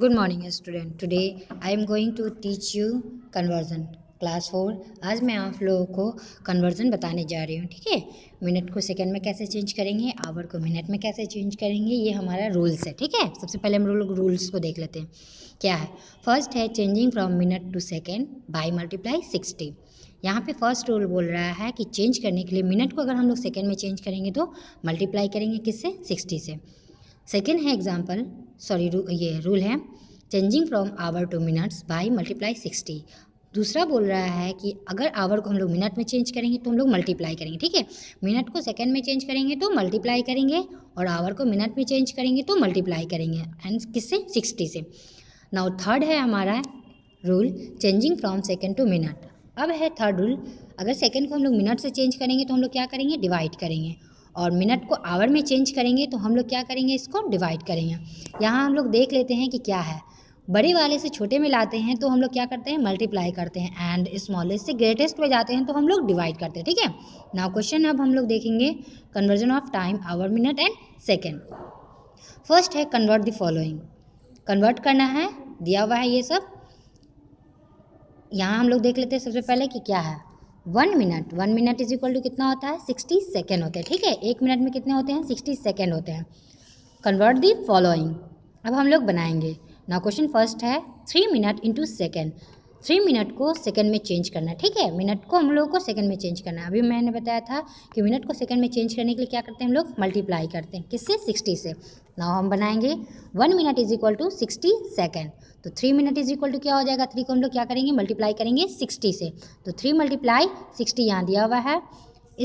good morning student today I am going to teach you conversion class four आज मैं आप लोगों को कन्वर्जन बताने जा रही हूँ ठीक है मिनट को सेकंड में कैसे चेंज करेंगे आवर को मिनट में कैसे चेंज करेंगे ये हमारा रूल्स है ठीक है सबसे पहले हम लोग रूल्स को देख लेते हैं क्या है फर्स्ट है changing from minute to second by multiply sixty यहाँ पे फर्स्ट रूल बोल रहा है कि चेंज करने के लिए मिनट को अगर हम लोग सेकेंड में चेंज करेंगे तो मल्टीप्लाई करेंगे किससे सिक्सटी से सेकेंड है एग्जाम्पल सॉरी रू, ये रूल है changing from hour to minutes by multiply sixty दूसरा बोल रहा है कि अगर आवर को हम लोग मिनट में चेंज करेंगे तो हम लोग मल्टीप्लाई करेंगे ठीक है मिनट को सेकंड में चेंज करेंगे तो मल्टीप्लाई करेंगे और आवर को मिनट में चेंज करेंगे तो मल्टीप्लाई करेंगे एंड किससे सिक्सटी से नाउ थर्ड है हमारा rule changing from second to minute अब है थर्ड रूल अगर सेकेंड को हम लोग मिनट से चेंज करेंगे तो हम लोग क्या करेंगे डिवाइड करेंगे और मिनट को आवर में चेंज करेंगे तो हम लोग क्या करेंगे इसको डिवाइड करेंगे यहाँ हम लोग देख लेते हैं कि क्या है बड़े वाले से छोटे में लाते हैं तो हम लोग क्या करते हैं मल्टीप्लाई करते हैं एंड स्मॉलेस्ट से ग्रेटेस्ट पे जाते हैं तो हम लोग डिवाइड करते हैं ठीक है नाउ क्वेश्चन अब हम लोग देखेंगे conversion of time hour minute and second first है कन्वर्ट द फॉलोइंग कन्वर्ट करना है दिया हुआ है ये सब यहाँ हम लोग देख लेते हैं सबसे पहले कि क्या है one minute one minute is equal to कितना होता है सिक्सटी सेकेंड होते हैं ठीक है एक मिनट में कितने होते हैं सिक्सटी सेकेंड होते हैं कन्वर्ट दी फॉलोइंग अब हम लोग बनाएंगे ना क्वेश्चन फर्स्ट है three minute into second three minute को सेकंड में चेंज करना है ठीक है मिनट को हम लोगों को सेकंड में चेंज करना है अभी मैंने बताया था कि मिनट को सेकंड में चेंज करने के लिए क्या करते हैं हम लोग मल्टीप्लाई करते हैं किससे सिक्सटी से नाउ हम बनाएंगे one minute is equal to sixty second तो three minute is equal to क्या हो जाएगा थ्री को हम लोग क्या करेंगे मल्टीप्लाई करेंगे सिक्सटी से तो थ्री मल्टीप्लाई सिक्सटी यहाँ दिया हुआ है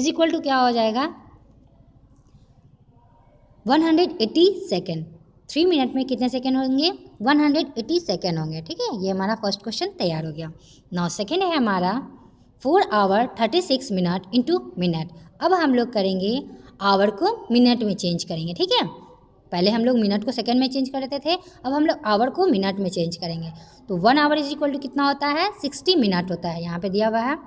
इज इक्वल टू क्या हो जाएगा one hundred eighty second three minute में कितने सेकेंड होंगे वन हंड्रेड एटी सेकेंड होंगे ठीक है ये हमारा फर्स्ट क्वेश्चन तैयार हो गया नौ सेकेंड है हमारा four hour thirty six minute into minute अब हम लोग करेंगे आवर को मिनट में चेंज करेंगे ठीक है पहले हम लोग मिनट को सेकेंड में चेंज कर लेते थे अब हम लोग आवर को मिनट में चेंज करेंगे तो one hour is equal to कितना होता है सिक्सटी मिनट होता है यहाँ पे दिया हुआ है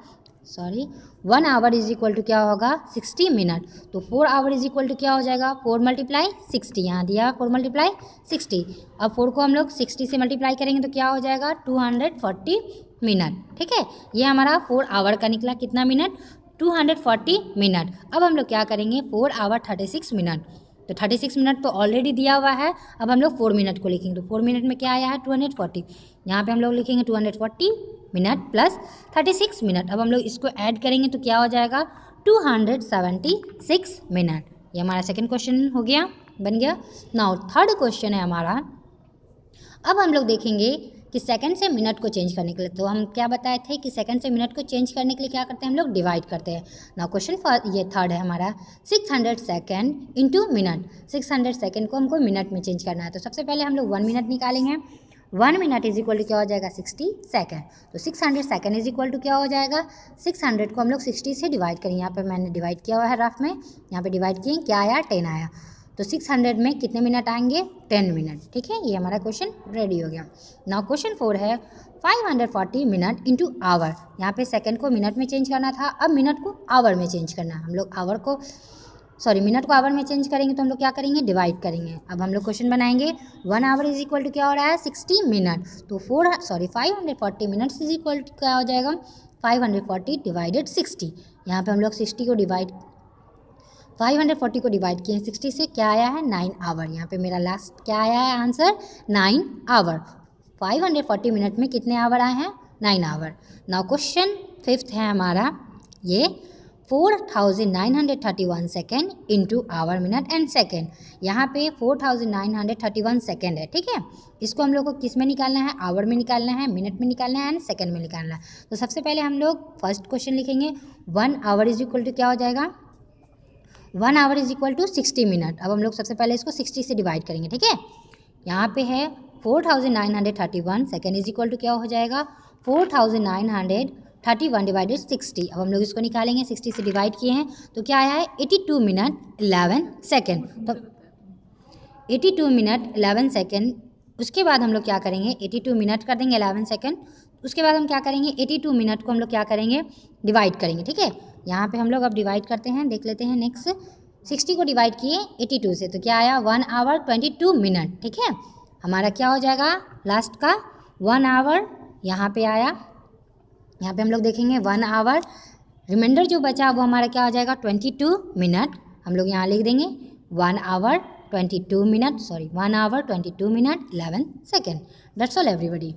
sorry one hour is equal to क्या होगा सिक्सटी मिनट तो four hour is equal to क्या हो जाएगा फोर मल्टीप्लाई सिक्सटी यहाँ दिया फोर मल्टीप्लाई सिक्सटी अब फोर को हम लोग सिक्सटी से मल्टीप्लाई करेंगे तो क्या हो जाएगा टू हंड्रेड फोर्टी मिनट ठीक है ये हमारा फोर आवर का निकला कितना minute two hundred forty minute अब हम लोग क्या करेंगे four hour thirty six minute तो थर्टी सिक्स मिनट तो ऑलरेडी दिया हुआ है अब हम लोग फोर मिनट को लिखेंगे तो फोर मिनट में क्या आया है टू हंड्रेड फोर्टी यहाँ पे हम लोग लिखेंगे two hundred forty minute plus thirty six minute अब हम लोग इसको ऐड करेंगे तो क्या हो जाएगा two hundred seventy six minute ये हमारा सेकेंड क्वेश्चन हो गया बन गया नाउ थर्ड क्वेश्चन है हमारा अब हम लोग देखेंगे कि सेकंड से मिनट को चेंज करने के लिए तो हम क्या बताए थे कि सेकंड से मिनट को चेंज करने के लिए क्या करते हैं हम लोग डिवाइड करते हैं ना क्वेश्चन फॉर ये थर्ड है हमारा six hundred second into minute six hundred second को हमको मिनट में चेंज करना है तो सबसे पहले हम लोग वन मिनट निकालेंगे one minute is equal to क्या हो जाएगा सिक्सटी सेकेंड तो six hundred second is equal to क्या हो जाएगा सिक्स हंड्रेड को हम लोग सिक्सटी से डिवाइड करें यहाँ पर मैंने डिवाइड किया हुआ है रफ में यहाँ पर डिवाइड किए क्या आया टेन आया तो सिक्स हंड्रेड में कितने मिनट आएंगे टेन मिनट ठीक है ये हमारा क्वेश्चन रेडी हो गया नाउ क्वेश्चन फोर है five hundred forty minute into hour यहाँ पे सेकेंड को मिनट में चेंज करना था अब मिनट को आवर में चेंज करना हम लोग आवर को सॉरी मिनट को आवर में चेंज करेंगे तो हम लोग क्या करेंगे डिवाइड करेंगे अब हम लोग क्वेश्चन बनाएंगे one hour is equal to क्या हो रहा है सिक्सटी मिनट तो four sorry five hundred forty minutes is equal to क्या हो जाएगा five hundred forty divided sixty यहाँ पे हम लोग सिक्सटी को डिवाइड फाइव हंड्रेड फोर्टी को डिवाइड किए हैं सिक्सटी से क्या आया है नाइन आवर यहाँ पे मेरा लास्ट क्या आया है answer nine hour five hundred forty minute में कितने आवर आए हैं nine hour now question fifth है हमारा ये 4931 second into hour minute and second यहाँ पे 4931 सेकेंड है ठीक है इसको हम लोग को किस में निकालना है आवर में निकालना है मिनट में निकालना है एंड सेकेंड में निकालना है तो सबसे पहले हम लोग फर्स्ट क्वेश्चन लिखेंगे one hour is equal to क्या हो जाएगा one hour is equal to sixty minute अब हम लोग सबसे पहले इसको सिक्सटी से डिवाइड करेंगे ठीक है यहाँ पे है four thousand nine hundred thirty one second is equal to क्या हो जाएगा four thousand nine hundred thirty one divided sixty अब हम लोग इसको निकालेंगे सिक्सटी से डिवाइड किए हैं तो क्या आया है eighty two minute eleven second तो eighty two minute eleven second उसके बाद हम लोग क्या करेंगे एटी टू मिनट कर देंगे एलेवन सेकेंड उसके बाद हम क्या करेंगे एटी टू मिनट को हम लोग क्या करेंगे डिवाइड करेंगे ठीक है यहाँ पर हम लोग अब डिवाइड करते हैं देख लेते हैं नेक्स्ट सिक्सटी को डिवाइड किए एटी टू से तो क्या आया one hour twenty two minute ठीक है हमारा क्या हो जाएगा लास्ट का वन आवर यहाँ पे आया यहाँ पे हम लोग देखेंगे वन आवर रिमाइंडर जो बचा वो हमारा क्या हो जाएगा ट्वेंटी टू मिनट हम लोग यहाँ लिख देंगे one hour twenty two minute sorry one hour twenty two minute eleven second that's all everybody